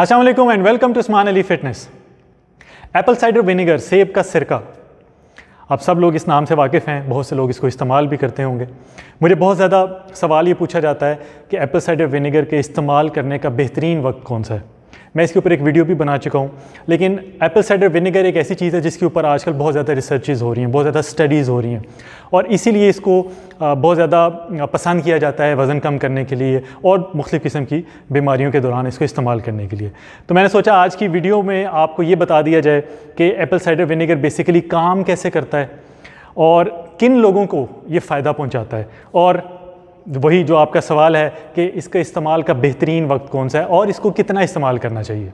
वालेकुम and welcome to स्मान Ali fitness apple cider vinegar सेब का सिरका आप सब लोग इस नाम से वाकिफ़ हैं बहुत से लोग इसको इस्तेमाल भी करते होंगे मुझे बहुत ज़्यादा सवाल ये पूछा जाता है कि एप्पल साइडर विनेगर के इस्तेमाल करने का बेहतरीन वक्त कौन सा है मैं इसके ऊपर एक वीडियो भी बना चुका हूँ लेकिन एप्पल साइडर विनेगर एक ऐसी चीज़ है जिसके ऊपर आजकल बहुत ज़्यादा रिसर्चेज हो रही हैं बहुत ज़्यादा स्टडीज़ हो रही हैं और इसीलिए इसको बहुत ज़्यादा पसंद किया जाता है वज़न कम करने के लिए और मुख्तु किस्म की बीमारियों के दौरान इसको इस्तेमाल करने के लिए तो मैंने सोचा आज की वीडियो में आपको ये बता दिया जाए कि एप्पल साइडर विनेगर बेसिकली काम कैसे करता है और किन लोगों को ये फ़ायदा पहुंचाता है और वही जो आपका सवाल है कि इसका इस्तेमाल का बेहतरीन वक्त कौन सा है और इसको कितना इस्तेमाल करना चाहिए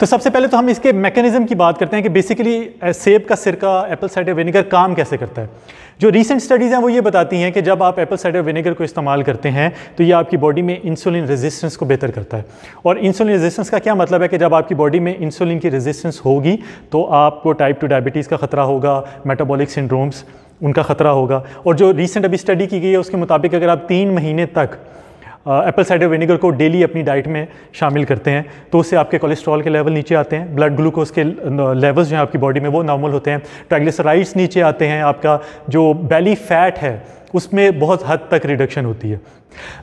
तो सबसे पहले तो हम इसके मैकेनिज़्म की बात करते हैं कि बेसिकली सेब का सिरका एप्पल साइडर विनेगर काम कैसे करता है जो रिसेंट स्टडीज़ हैं वो ये बताती हैं कि जब आप एप्पल साइडर विनेगर को इस्तेमाल करते हैं तो ये आपकी बॉडी में इंसुलिन रेजिस्टेंस को बेहतर करता है और इंसुलिन रेजिस्टेंस का क्या मतलब है कि जब आपकी बॉडी में इंसुलिन की रेजिस्टेंस होगी तो आपको टाइप टू डायबिटीज़ का खतरा होगा मेटाबॉलिक सिंड्रोम्स उनका खतरा होगा और जो रिसेंट अभी स्टडी की गई है उसके मुताबिक अगर आप तीन महीने तक एप्पल साइडर विनेगर को डेली अपनी डाइट में शामिल करते हैं तो उससे आपके कोलेस्ट्रॉल के लेवल नीचे आते हैं ब्लड ग्लूकोज के लेवल्स जो हैं आपकी बॉडी में वो नॉर्मल होते हैं ट्राइग्लिसराइड्स नीचे आते हैं आपका जो बैली फैट है उसमें बहुत हद तक रिडक्शन होती है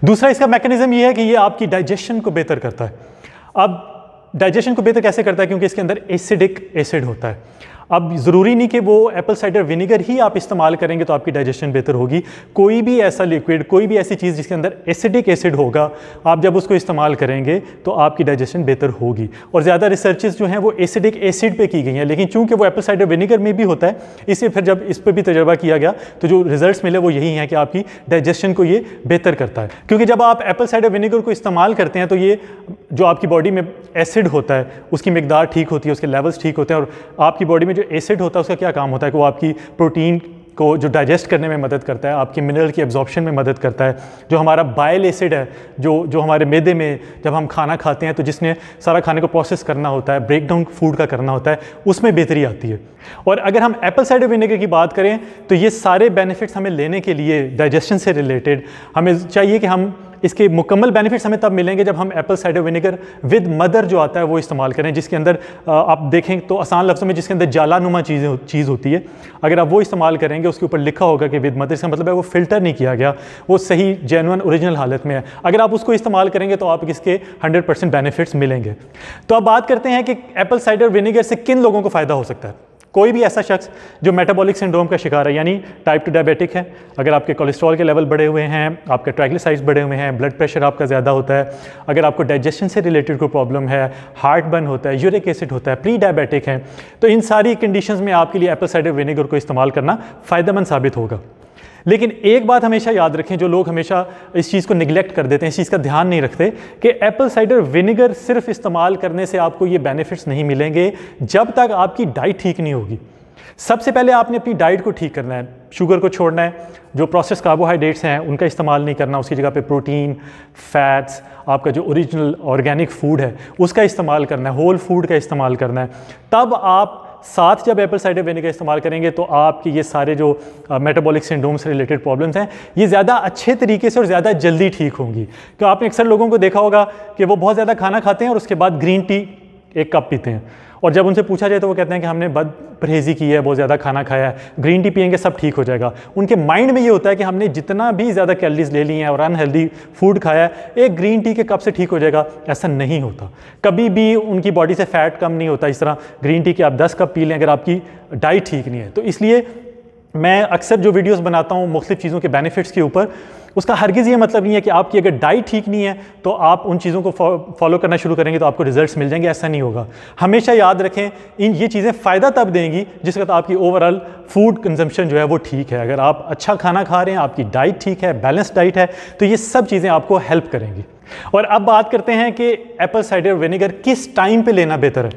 दूसरा इसका मैकेनिज्म ये है कि ये आपकी डाइजेशन को बेहतर करता है अब डाइजेशन को बेहतर कैसे करता है क्योंकि इसके अंदर एसिडिक एसिड होता है अब ज़रूरी नहीं कि वो एप्पल साइडर विनेगर ही आप इस्तेमाल करेंगे तो आपकी डाइजेशन बेहतर होगी कोई भी ऐसा लिक्विड कोई भी ऐसी चीज़ जिसके अंदर एसिडिक एसिड होगा आप जब उसको इस्तेमाल करेंगे तो आपकी डाइजेशन बेहतर होगी और ज़्यादा रिसर्चेज जो हैं वो एसिडिक एसिड पे की गई हैं लेकिन चूंकि वो एप्पल साइडर विनेगर में भी होता है इसे फिर जब इस पर भी तजर्बा किया गया तो जो रिजल्ट मिले वो यही हैं कि आपकी डाइजेशन को ये बेहतर करता है क्योंकि जब आप एप्पल साइडर विनेगर को इस्तेमाल करते हैं तो ये जो आपकी बॉडी में एसिड होता है उसकी मकदार ठीक होती है उसके लेवल्स ठीक होते हैं और आपकी बॉडी में जो एसिड होता है उसका क्या काम होता है कि वो आपकी प्रोटीन को जो डाइजेस्ट करने में मदद करता है आपके मिनरल की एब्जॉर्प्शन में मदद करता है जो हमारा बाइल एसिड है जो जो हमारे मैदे में जब हम खाना खाते हैं तो जिसने सारा खाने को प्रोसेस करना होता है ब्रेक डाउन फूड का करना होता है उसमें बेहतरी आती है और अगर हम एप्पल साइडर विनेगर की बात करें तो ये सारे बेनिफिट्स हमें लेने के लिए डाइजेशन से रिलेटेड हमें चाहिए कि हम इसके मुकम्मल बेनिफिट्स हमें तब मिलेंगे जब हम apple cider vinegar with mother जो आता है वो इस्तेमाल करें जिसके अंदर आप देखें तो आसान लफ्ज़ों में जिसके अंदर जालानुमा चीज़ चीज़ होती है अगर आप वो इस्तेमाल करेंगे उसके ऊपर लिखा होगा कि विद मदर इसका मतलब है वो फ़िल्टर नहीं किया गया वो सही जेनवन औरिजिनल हालत में है अगर आप उसको इस्तेमाल करेंगे तो आप इसके हंड्रेड बेनिफिट्स मिलेंगे तो अब बात करते हैं कि एप्पल साइडर विनेगर से किन लोगों को फ़ायदा हो सकता है कोई भी ऐसा शख्स जो मेटाबॉलिक सिंड्रोम का शिकार है यानी टाइप टू डायबिटिक है अगर आपके कोलेस्ट्रॉल के लेवल बढ़े हुए हैं आपके ट्राइग्लिसाइड्स बढ़े हुए हैं ब्लड प्रेशर आपका ज़्यादा होता है अगर आपको डाइजेशन से रिलेटेड कोई प्रॉब्लम है हार्ट बर्न होता है यूरिक एसिड होता है प्री डायबिटिक है तो इन सारी कंडीशन में आपके लिए एप्पल साइडर विनेगर को इस्तेमाल करना फ़ायदेमंद साबित होगा लेकिन एक बात हमेशा याद रखें जो लोग हमेशा इस चीज़ को निगलेक्ट कर देते हैं इस चीज़ का ध्यान नहीं रखते कि एप्पल साइडर विनेगर सिर्फ इस्तेमाल करने से आपको ये बेनिफिट्स नहीं मिलेंगे जब तक आपकी डाइट ठीक नहीं होगी सबसे पहले आपने अपनी डाइट को ठीक करना है शुगर को छोड़ना है जो प्रोसेस कार्बोहाइड्रेट्स हैं उनका इस्तेमाल नहीं करना उसकी जगह पे प्रोटीन फैट्स आपका जो ओरिजिनल ऑर्गेनिक फूड है उसका इस्तेमाल करना है होल फूड का इस्तेमाल करना है तब आप साथ जब एप्पल साइडर विनेगर इस्तेमाल करेंगे तो आपके ये सारे जो मेटाबॉलिक सिंड्रोम्स से रिलेटेड प्रॉब्लम्स हैं ये ज़्यादा अच्छे तरीके से और ज़्यादा जल्दी ठीक होंगी क्योंकि आपने अक्सर लोगों को देखा होगा कि वो बहुत ज़्यादा खाना खाते हैं और उसके बाद ग्रीन टी एक कप पीते हैं और जब उनसे पूछा जाए तो वो कहते हैं कि हमने बद परहेजी की है बहुत ज़्यादा खाना खाया है ग्रीन टी पियेंगे सब ठीक हो जाएगा उनके माइंड में ये होता है कि हमने जितना भी ज़्यादा कैलरीज ले ली हैं और अनहेल्दी फूड खाया है एक ग्रीन टी के कप से ठीक हो जाएगा ऐसा नहीं होता कभी भी उनकी बॉडी से फैट कम नहीं होता इस तरह ग्रीन टी के आप दस कप पी लें अगर आपकी डाइट ठीक नहीं है तो इसलिए मैं अक्सर जो वीडियोज़ बनाता हूँ मुख्तु चीज़ों के बेनिफिट्स के ऊपर उसका हरगिज़ ये मतलब नहीं है कि आपकी अगर डाइट ठीक नहीं है तो आप उन चीज़ों को फॉलो करना शुरू करेंगे तो आपको रिजल्ट मिल जाएंगे ऐसा नहीं होगा हमेशा याद रखें इन ये चीज़ें फ़ायदा तब देंगी जिस वक्त आपकी ओवरऑल फूड कंजम्पशन जो है वो ठीक है अगर आप अच्छा खाना खा रहे हैं आपकी डाइट ठीक है बैलेंस डाइट है तो ये सब चीज़ें आपको हेल्प करेंगी और अब बात करते हैं कि एप्पल साइडर विनेगर किस टाइम पे लेना बेहतर है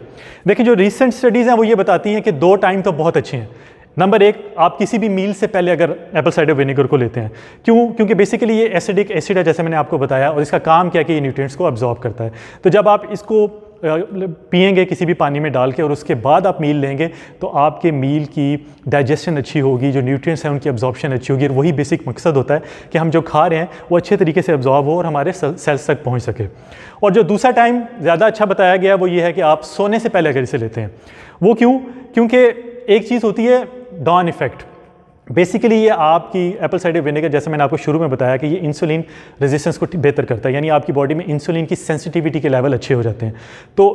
देखिए जो रीसेंट स्टडीज़ हैं वो ये बताती हैं कि दो टाइम तो बहुत अच्छे हैं नंबर एक आप किसी भी मील से पहले अगर एप्पल साइडर विनेगर को लेते हैं क्यों क्योंकि बेसिकली ये एसिडिक एसिड है जैसे मैंने आपको बताया और इसका काम क्या कि ये न्यूट्रिएंट्स को अब्जॉर्ब करता है तो जब आप इसको पियेंगे किसी भी पानी में डाल के और उसके बाद आप मील लेंगे तो आपके मील की डाइजेशन अच्छी होगी जो न्यूट्रिएंट्स हैं उनकी अब्जॉर्प्शन अच्छी होगी और वही बेसिक मकसद होता है कि हम जो खा रहे हैं वो अच्छे तरीके से अब्जॉर्ब हो और हमारे सेल्स तक पहुंच सके और जो दूसरा टाइम ज़्यादा अच्छा बताया गया वो ये है कि आप सोने से पहले अगर इसे लेते हैं वो क्यों क्योंकि एक चीज़ होती है डॉन इफेक्ट बेसिकली ये आपकी एप्पल साइडर विनेगर जैसे मैंने आपको शुरू में बताया कि ये इंसुलिन रेजिस्टेंस को बेहतर करता है यानी आपकी बॉडी में इंसुलिन की सेंसिटिविटी के लेवल अच्छे हो जाते हैं तो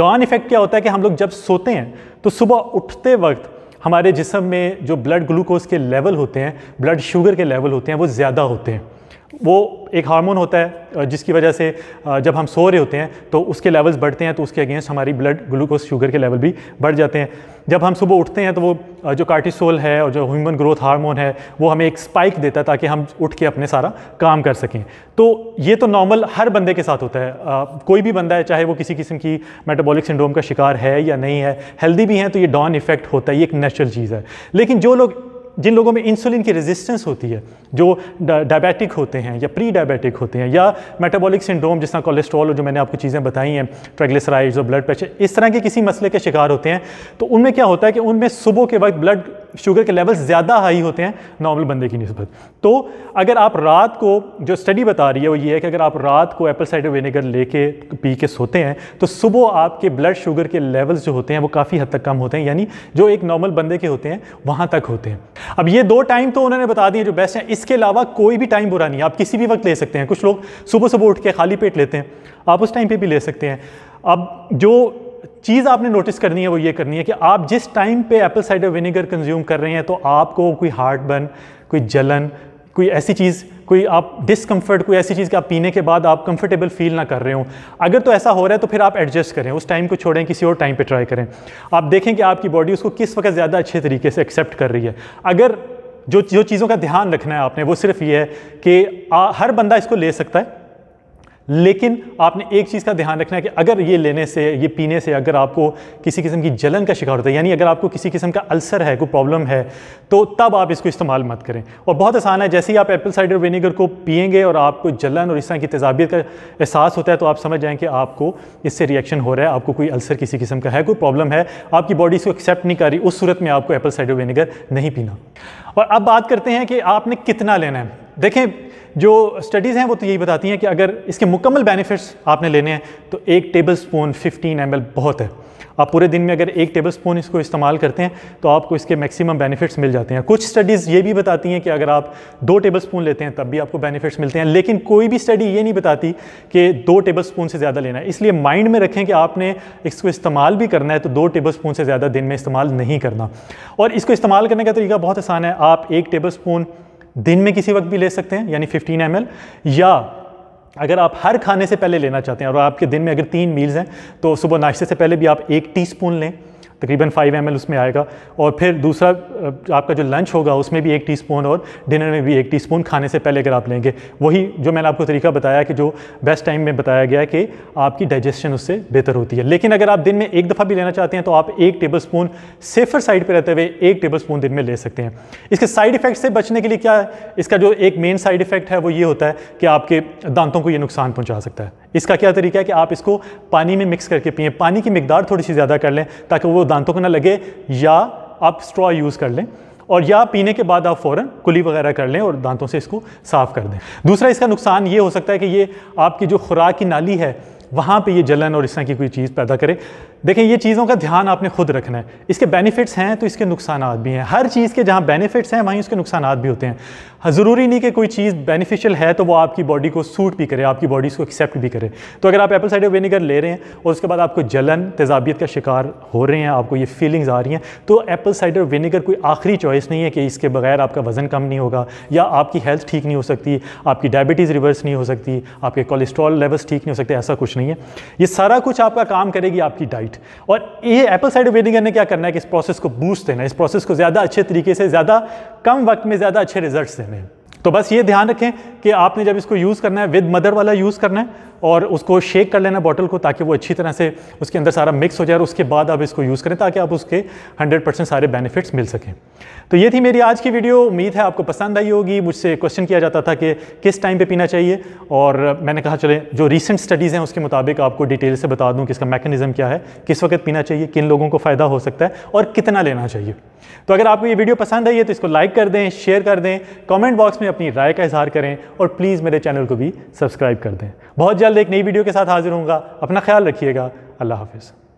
डॉन इफेक्ट क्या होता है कि हम लोग जब सोते हैं तो सुबह उठते वक्त हमारे जिसम में जो ब्लड ग्लूकोज के लेवल होते हैं ब्लड शुगर के लेवल होते हैं वो ज़्यादा होते हैं वो एक हार्मोन होता है जिसकी वजह से जब हम सो रहे होते हैं तो उसके लेवल्स बढ़ते हैं तो उसके अगेंस्ट हमारी ब्लड ग्लूकोज शुगर के लेवल भी बढ़ जाते हैं जब हम सुबह उठते हैं तो वो जो कार्टिसोल है और जो ह्यूमन ग्रोथ हार्मोन है वो हमें एक स्पाइक देता है ताकि हम उठ के अपने सारा काम कर सकें तो ये तो नॉर्मल हर बंदे के साथ होता है कोई भी बंदा है चाहे वो किसी किस्म की मेटाबॉलिक सिंड्रोम का शिकार है या नहीं है हेल्दी भी हैं तो ये डॉन इफेक्ट होता है ये एक नेचुरल चीज़ है लेकिन जो लोग जिन लोगों में इंसुलिन की रेजिस्टेंस होती है जो डायबिटिक होते हैं या प्री डायबिटिक होते हैं या मेटाबॉलिक सिंड्रोम जिस तरह कोलेस्ट्रॉल जो मैंने आपको चीज़ें बताई हैं ट्रेग्लिसराइड्स और ब्लड प्रेशर इस तरह के किसी मसले के शिकार होते हैं तो उनमें क्या होता है कि उनमें सुबह के वक्त ब्लड शुगर के लेवल ज़्यादा हाई होते हैं नॉर्मल बंदे की नस्बत तो अगर आप रात को जो स्टडी बता रही है वो ये है कि अगर आप रात को एप्पल साइडर विनेगर लेके पी के सोते हैं तो सुबह आपके ब्लड शुगर के लेवल्स जो होते हैं वो काफ़ी हद तक कम होते हैं यानी जो एक नॉर्मल बंदे के होते हैं वहाँ तक होते हैं अब ये दो टाइम तो उन्होंने बता दिए जो बेस्ट हैं इसके अलावा कोई भी टाइम बुरा नहीं है आप किसी भी वक्त ले सकते हैं कुछ लोग सुबह सुबह उठ के खाली पेट लेते हैं आप उस टाइम पे भी ले सकते हैं अब जो चीज़ आपने नोटिस करनी है वो ये करनी है कि आप जिस टाइम पे एप्पल साइडर विनेगर कंज्यूम कर रहे हैं तो आपको कोई हार्ट बर्न कोई जलन कोई ऐसी चीज़ कोई आप डिसकम्फर्ट कोई ऐसी चीज़ कि आप पीने के बाद आप कंफर्टेबल फील ना कर रहे हो अगर तो ऐसा हो रहा है तो फिर आप एडजस्ट करें उस टाइम को छोड़ें किसी और टाइम पे ट्राई करें आप देखें कि आपकी बॉडी उसको किस वक्त ज़्यादा अच्छे तरीके से एक्सेप्ट कर रही है अगर जो जो चीज़ों का ध्यान रखना है आपने वो सिर्फ ये है कि आ, हर बंदा इसको ले सकता है लेकिन आपने एक चीज़ का ध्यान रखना है कि अगर ये लेने से ये पीने से अगर आपको किसी किस्म की जलन का शिकार होता है यानी अगर आपको किसी किस्म का अल्सर है कोई प्रॉब्लम है तो तब आप इसको इस्तेमाल मत करें और बहुत आसान है जैसे ही आप एप्पल साइडर विनेगर को पियेंगे और आपको जलन और इस तरह की तेजाबियत का एहसास होता है तो आप समझ जाएँ कि आपको इससे रिएक्शन हो रहा है आपको कोई अल्सर किसी किस्म का है कोई प्रॉब्लम है आपकी बॉडी इसको एक्सेप्ट नहीं कर रही उस सूरत में आपको एप्पल साइडर विनेगर नहीं पीना और अब बात करते हैं कि आपने कितना लेना है देखें जो स्टडीज़ हैं वो तो यही बताती हैं कि अगर इसके मुकम्मल बेनिफिट्स आपने लेने हैं तो एक टेबल स्पून फिफ्टीन एम बहुत है आप पूरे दिन में अगर एक टेबल स्पून इसको इस्तेमाल करते हैं तो आपको इसके मैक्सिमम बेनिफिट्स मिल जाते हैं कुछ स्टडीज़ ये भी बताती हैं कि अगर आप दो टेबल स्पून लेते हैं तब भी आपको बेनिफिट्स मिलते हैं लेकिन कोई भी स्टडी ये नहीं बताती कि दो टेबल स्पून से ज़्यादा लेना है इसलिए माइंड में रखें कि आपने इसको इस्तेमाल भी करना है तो दो टेबल स्पून से ज़्यादा दिन में इस्तेमाल नहीं करना और इसको इस्तेमाल करने का तरीका बहुत आसान है आप एक टेबल स्पून दिन में किसी वक्त भी ले सकते हैं यानी 15 एम या अगर आप हर खाने से पहले लेना चाहते हैं और आपके दिन में अगर तीन मील्स हैं तो सुबह नाश्ते से पहले भी आप एक टीस्पून लें तकरीबन 5 एम उसमें आएगा और फिर दूसरा आपका जो लंच होगा उसमें भी एक टीस्पून और डिनर में भी एक टीस्पून खाने से पहले अगर आप लेंगे वही जो मैंने आपको तरीका बताया कि जो बेस्ट टाइम में बताया गया कि आपकी डाइजेशन उससे बेहतर होती है लेकिन अगर आप दिन में एक दफ़ा भी लेना चाहते हैं तो आप एक टेबल स्पून सेफर साइड पर रहते हुए एक टेबल स्पून दिन में ले सकते हैं इसके साइड इफेक्ट से बचने के लिए क्या है इसका जो एक मेन साइड इफेक्ट है वो ये होता है कि आपके दांतों को ये नुकसान पहुँचा सकता है इसका क्या तरीका है कि आप इसको पानी में मिक्स करके पिए पानी की मकदार थोड़ी सी ज़्यादा कर लें ताकि वो दांतों को ना लगे या आप स्ट्रॉ यूज़ कर लें और या पीने के बाद आप फ़ौरन कुली वगैरह कर लें और दांतों से इसको साफ़ कर दें दूसरा इसका नुकसान ये हो सकता है कि ये आपकी जो खुराक की नाली है वहाँ पे ये जलन और इस तरह की कोई चीज़ पैदा करे देखें ये चीज़ों का ध्यान आपने खुद रखना है इसके बेनिफिट्स हैं तो इसके नुकसान भी हैं हर चीज़ के जहाँ बेनिफिट्स हैं वहीं उसके नुकसान भी होते हैं हाँ, ज़रूरी नहीं कि कोई चीज़ बेनिफिशियल है तो वो आपकी बॉडी को सूट भी करे आपकी बॉडी को एक्सेप्ट भी करे तो अगर आप एप्पल साइडर विनीगर ले रहे हैं और उसके बाद आपको जलन तेजाबियत का शिकार हो रहे हैं आपको ये फीलिंग्स आ रही हैं तो एप्पल साइडर विनीगर कोई आखिरी चॉइस नहीं है कि इसके बगैर आपका वज़न कम नहीं होगा या आपकी हेल्थ ठीक नहीं हो सकती आपकी डायबिटीज़ रिवर्स नहीं हो सकती आपके कोलेस्ट्रॉल लेवल्स ठीक नहीं हो सकते ऐसा कुछ नहीं है ये सारा कुछ आपका काम करेगी आपकी डाइट और ये एप्पल साइड विनेगर ने क्या करना है कि इस प्रोसेस को बूस्ट देना इस प्रोसेस को ज़्यादा अच्छे तरीके से ज़्यादा कम वक्त में ज़्यादा अच्छे रिजल्ट देने तो बस ये ध्यान रखें कि आपने जब इसको यूज़ करना है विद मदर वाला यूज़ करना है और उसको शेक कर लेना बॉटल को ताकि वो अच्छी तरह से उसके अंदर सारा मिक्स हो जाए और उसके बाद आप इसको यूज़ करें ताकि आप उसके 100 परसेंट सारे बेनिफिट्स मिल सकें तो ये थी मेरी आज की वीडियो उम्मीद है आपको पसंद आई होगी मुझसे क्वेश्चन किया जाता था कि किस टाइम पर पीना चाहिए और मैंने कहा चले जो रिसेंट स्टडीज़ हैं उसके मुताबिक आपको डिटेल से बता दूँ कि इसका मैकेनिज़म क्या है किस वक्त पीना चाहिए किन लोगों को फ़ायदा हो सकता है और कितना लेना चाहिए तो अगर आपको ये वीडियो पसंद आई है तो इसको लाइक कर दें शेयर कर दें कमेंट बॉक्स में अपनी राय का इजहार करें और प्लीज़ मेरे चैनल को भी सब्सक्राइब कर दें बहुत जल्द एक नई वीडियो के साथ हाजिर होंगे अपना ख्याल रखिएगा अल्लाह हाफिज़